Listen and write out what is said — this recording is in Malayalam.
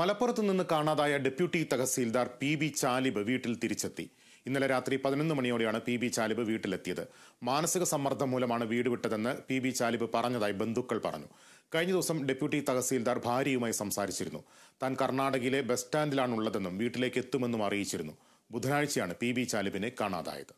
മലപ്പുറത്ത് നിന്ന് കാണാതായ deputy tahsildar P B Chalib വീട്ടിൽ തിരിച്ചെത്തി ഇന്നലെ രാത്രി പതിനൊന്ന് മണിയോടെയാണ് പി ബി ചാലിബ് വീട്ടിലെത്തിയത് മാനസിക സമ്മർദ്ദം മൂലമാണ് വീട് വിട്ടതെന്ന് പി ബി ചാലിബ് പറഞ്ഞതായി ബന്ധുക്കൾ പറഞ്ഞു കഴിഞ്ഞ ദിവസം ഡെപ്യൂട്ടി തഹസീൽദാർ ഭാര്യയുമായി സംസാരിച്ചിരുന്നു താൻ കർണാടകയിലെ ബസ് സ്റ്റാൻഡിലാണുള്ളതെന്നും വീട്ടിലേക്ക് എത്തുമെന്നും അറിയിച്ചിരുന്നു ബുധനാഴ്ചയാണ് പി ബി ചാലിബിനെ കാണാതായത്